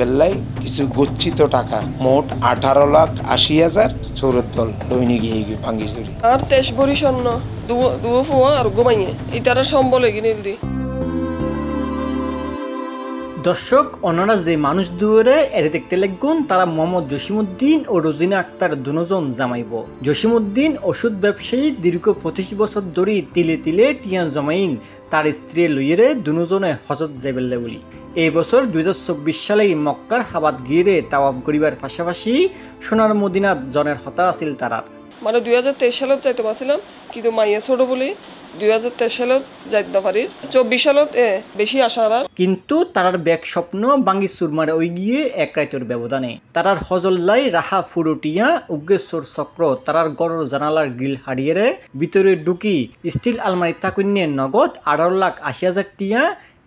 বেল্লাই কিছু গচ্ছিত টাকা মোট আঠারো লাখ আশি হাজার দল দৈনিক ভাঙ্গিজুরি আর তেইশ ভরি স্বর্ণ দুয়ো ফুয়া আর গোমাইয়ে এই সম্বলে গিনিল দি দর্শক অন্যরা যে মানুষ দুয়ারে এর দেখতে লেগুন তারা মোহাম্মদ জসিমুদ্দিন ও রোজিনা আক্তার দুজন জামাইব জসিমুদ্দিন ওষুধ ব্যবসায়ী দীর্ঘ পঁচিশ বছর ধরে তিলে তিলে টিয়া জমাইন তার স্ত্রী লইয়েরে দুজনে হজত যাইবেল্লে বলি এই বছর দুই সালে মক্কার হাবাত গিরে তাওয়াব করিবার পাশাপাশি সোনার মদিনাত জনের হতা আছিল তারার মানে দুই হাজার তেইশ সালত যাইতে পারছিলাম কিন্তু মাইয়া ছোট বলি দুই হাজার তেইশ সালত যাইতে পারি চব্বিশ সালত বেশি আশা কিন্তু তারার ব্যাগ স্বপ্ন বাঙ্গি সুরমার ওই গিয়ে এক রাইতর ব্যবধানে তারার হজল্লাই রাহা ফুরুটিয়া উগ্রেশ্বর চক্র তারার গড়র জানালার গ্রিল হারিয়ে ভিতরে ঢুকি স্টিল আলমারি তাকুন্যে নগদ আঠারো লাখ আশি হাজার টিয়া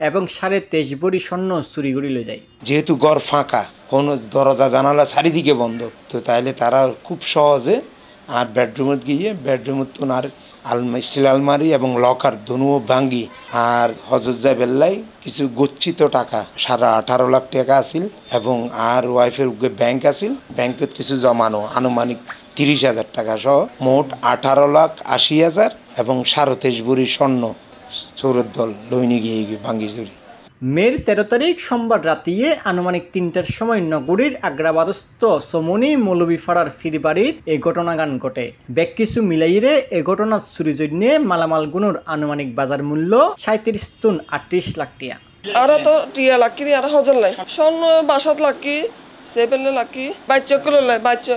এবং সাড়ে তেইশ বড়ি স্বর্ণ চুরি গড়িলে যায় যেহেতু গড় ফাঁকা কোনো দরজা জানালা চারিদিকে বন্ধ তো তাহলে তারা খুব সহজে আর বেডরুমত গিয়ে তো ওনার আলমা স্টিল আলমারি এবং লকার দুনুও ভাঙ্গি আর হজর যায় বেল্লাই কিছু গচ্ছিত টাকা সারা আঠারো লাখ টাকা আছিল এবং আর ওয়াইফের উগে ব্যাংক আছিল ব্যাংকত কিছু জমানো আনুমানিক তিরিশ হাজার টাকা সহ মোট আঠারো লাখ আশি হাজার এবং সারো তেইশ স্বর্ণ চৌরদ্দল লইনি গিয়ে ভাঙ্গি জুড়ি মের তেরো তারিখ সোমবার রাতিয়ে আনুমানিক তিনটার সময় নগরীর আগ্রাবাদস্থ সমনি মৌলবীপাড়ার ফিরবাড়ির এ ঘটনা গান ঘটে ব্যাগ কিছু মিলাইরে এ জন্যে মালামাল মালামালগুনোর আনুমানিক বাজার মূল্য সাঁত্রিশ তুন আটত্রিশ লাখ টিয়া আর তো টিয়া লাকি আর হজার লাই স্বর্ণ বাসাত লাকি পেলে লাকি বাচ্চা করে লাই বাচ্চা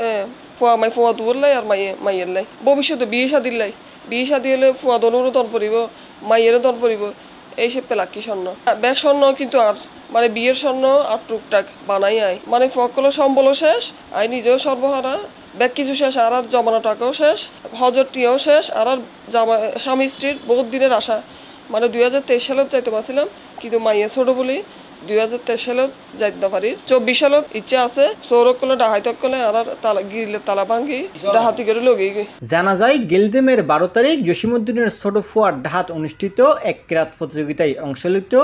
ফোয়া মাই ফোয়া দূর লাই আর মাইয়ে মাইয়ের লাই ভবিষ্যতে বিয়ে শাদির লাই বিয়ে শাদি হলে ফোয়া দনেরও দন পড়িব মাইয়েরও দন পড়িব এই পেলা কি স্বর্ণ ব্যাগ স্বর্ণ কিন্তু আর মানে বিয়ের স্বর্ণ আর টুকটাক বানাই আয় মানে ফকল সম্বলও শেষ আই নিজেও সর্বহারা ব্যাগ কিছু শেষ আর আর জমানো টাকাও শেষ হজরটিও শেষ আর আর জামা স্বামী স্ত্রীর বহুত দিনের আশা মানে দুই হাজার তেইশ সালে যাইতে পারছিলাম কিন্তু মাইয়া ছোটো বলি দুই হাজার তেইশ সালে যাইতে পারি চব্বিশ সালত ইচ্ছা আছে সৌরকলে ডাহাইতকলে আর তালা গিরিলে তালা ভাঙ্গি ডাহাতি করে জানা যায় বারো তারিখ জসিমুদ্দিনের ছোট ফুয়ার ডাহাত অনুষ্ঠিত এক ক্রাত প্রতিযোগিতায় অংশ লিপ্ত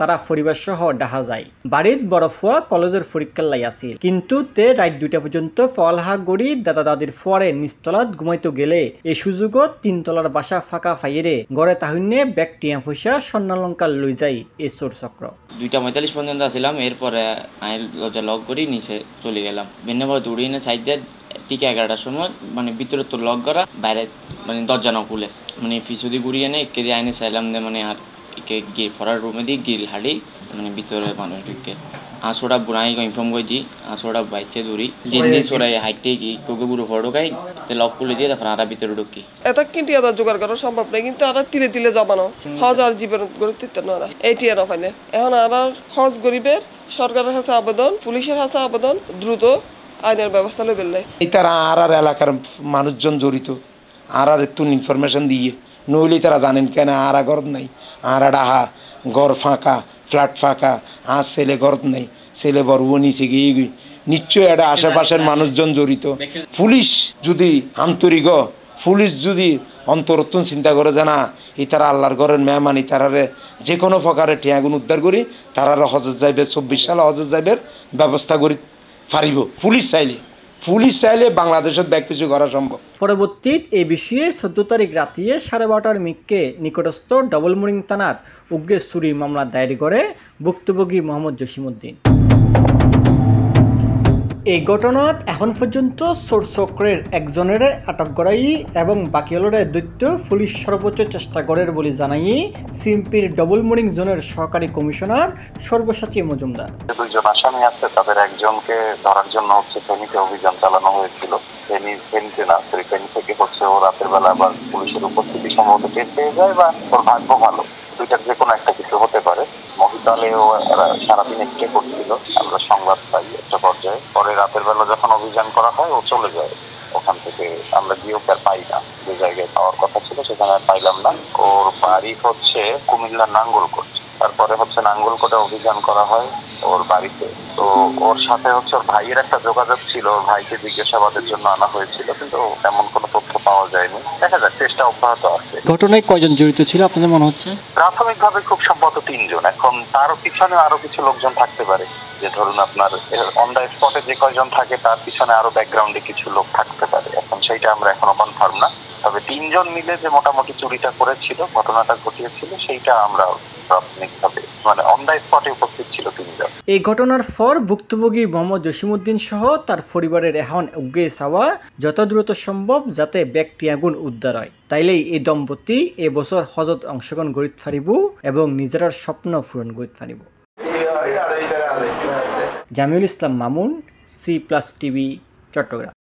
তারা পরিবার সহ ডাহা যায় বাড়িত বড় ফুয়া কলেজের লাই আসিল কিন্তু তে রাত দুইটা পর্যন্ত ফলহা গড়ি দাদা দাদির ফুয়ারে নিস্তলাত ঘুমাইতে গেলে এই সুযোগত তিনতলার বাসা ফাঁকা ফাইরে গড়ে তাহিনে ব্যাগ টিয়া পয়সা স্বর্ণালঙ্কার লই যায় এই চোর চক্র দুইটা পঁয়তাল্লিশ পর্যন্ত আসলাম এরপরে আমি লজ্জা লক করি নিচে চলে গেলাম ভিন্নভাবে দৌড়িয়ে না সাইড দিয়ে টিকে এগারোটার সময় মানে ভিতরে তো লক করা বাইরে মানে দরজা না খুলে মানে ফিসুদি ঘুরিয়ে এনে একে দিয়ে আইনে চাইলাম দিয়ে মানে আর একে গিয়ে ফরার রুমে দিয়ে গ্রিল হাঁড়ি মানে ভিতরে মানুষ ঢুকে আসোড়া বুড়াই কনফার্ম করে দি আসোড়া বাইচে দূরি জিন্দি সোরাই হাইটে কি কোকে বুড়ো ফটো খাই তে লক খুলে দিয়ে তারপর আরা ভিতরে ঢুকি এটা কিন্তু এটা জোগাড় করা সম্ভব নাই কিন্তু আরা তিলে তিলে জমানো হজ আর জীবন গড়তে তো না এটি আর ফাইনে এখন আরা হজ গরিবের সরকারের কাছে আবেদন পুলিশের কাছে আবেদন দ্রুত আইনের ব্যবস্থা লইবেন নাই এটা আর আর এলাকার মানুষজন জড়িত আর আর একটু ইনফরমেশন দিয়ে নইলে তারা জানেন কেন আরা ঘর নেই আরা ডাহা ঘর ফাঁকা ফ্ল্যাট ফাঁকা আর ছেলে ঘর নেই ছেলে বড়ুও নিচে গিয়ে নিশ্চয় এটা আশেপাশের মানুষজন জড়িত পুলিশ যদি আন্তরিক পুলিশ যদি অন্তরত্তন চিন্তা করে যে না এই তারা আল্লাহর ঘরের মেহমান এই তারারে যে কোনো প্রকারের টিয়াগুন উদ্ধার করি তারারা হজর যাইবে চব্বিশ সালে হজর যাইবের ব্যবস্থা করি পারিব পুলিশ চাইলে পুলিশ চাইলে বাংলাদেশের ব্যাগ পিছু করা সম্ভব পরবর্তী এ বিষয়ে চোদ্দ তারিখ রাতিয়ে সাড়ে বারোটার মিককে নিকটস্থ ডবল মুরিং থানার উগ্রেশ্বরী মামলা দায়ের করে ভুক্তভোগী মোহাম্মদ জসিমুদ্দিন এই ঘটনাত এখন পর্যন্ত চোরচক্রের একজনের আটক করাই এবং বাকি বাকিলরে দৈত্য পুলিশ সর্বোচ্চ চেষ্টা করে বলে জানাই সিম্পির ডবল মর্নিং জোনের সহকারী কমিশনার সর্বসাচী মজুমদার দুইজন আসামি আছে তাদের একজনকে ধরার জন্য হচ্ছে ফেনীতে অভিযান চালানো হয়েছিল ফেনী ফেনীতে না সরি থেকে হচ্ছে ও রাতের বেলা আবার পুলিশের উপস্থিতি সম্ভবত টের পেয়ে যায় বা ওর ভাগ্য ভালো দুইটার যে কোনো একটা কিছু হতে পারে দলেও সারাদিন একটু করছিল আমরা সংবাদ পাই একটা পর্যায়ে পরে রাতের বেলা যখন অভিযান করা হয় ও চলে যায় ওখান থেকে আমরা গিয়েও তার পাই না যে জায়গায় পাওয়ার কথা ছিল সেখানে পাইলাম না ওর বাড়ি হচ্ছে কুমিল্লার নাঙ্গলকোট তারপরে হচ্ছে নাঙ্গলকোটে অভিযান করা হয় ওর বাড়িতে তো ওর সাথে হচ্ছে ওর ভাইয়ের একটা যোগাযোগ ছিল ওর ভাইকে জিজ্ঞাসাবাদের জন্য আনা হয়েছিল কিন্তু তেমন কোনো তথ্য পাওয়া যায়নি দেখা যাক চেষ্টা অব্যাহত আছে ঘটনায় কয়জন জড়িত ছিল আপনাদের মনে হচ্ছে প্রাথমিকভাবে খুব সম্ভবত তিনজন এখন তার পিছনে আরো কিছু লোকজন থাকতে পারে যে ধরুন আপনার অন দ্য স্পটে যে কয়জন থাকে তার পিছনে আরো ব্যাকগ্রাউন্ডে কিছু লোক থাকতে পারে এখন সেইটা আমরা এখনো কনফার্ম না তবে তিনজন মিলে যে মোটামুটি চুরিটা করেছিল ঘটনাটা ঘটিয়েছিল সেইটা আমরা প্রাথমিকভাবে মানে অন দ্য স্পটে উপস্থিত ছিল এই ঘটনার পর ভুক্তভোগী মোহাম্মদ জসিমুদ্দিন সহ তার পরিবারের এখন উগে চাওয়া যত দ্রুত সম্ভব যাতে ব্যক্তি আগুন উদ্ধার হয় তাইলেই এই দম্পতি এবছর হজত অংশগ্রহণ করিতে পারিব এবং নিজেরার স্বপ্ন পূরণ করিতে পারিব Jamiul Islam Mamun C plus TV Chittagong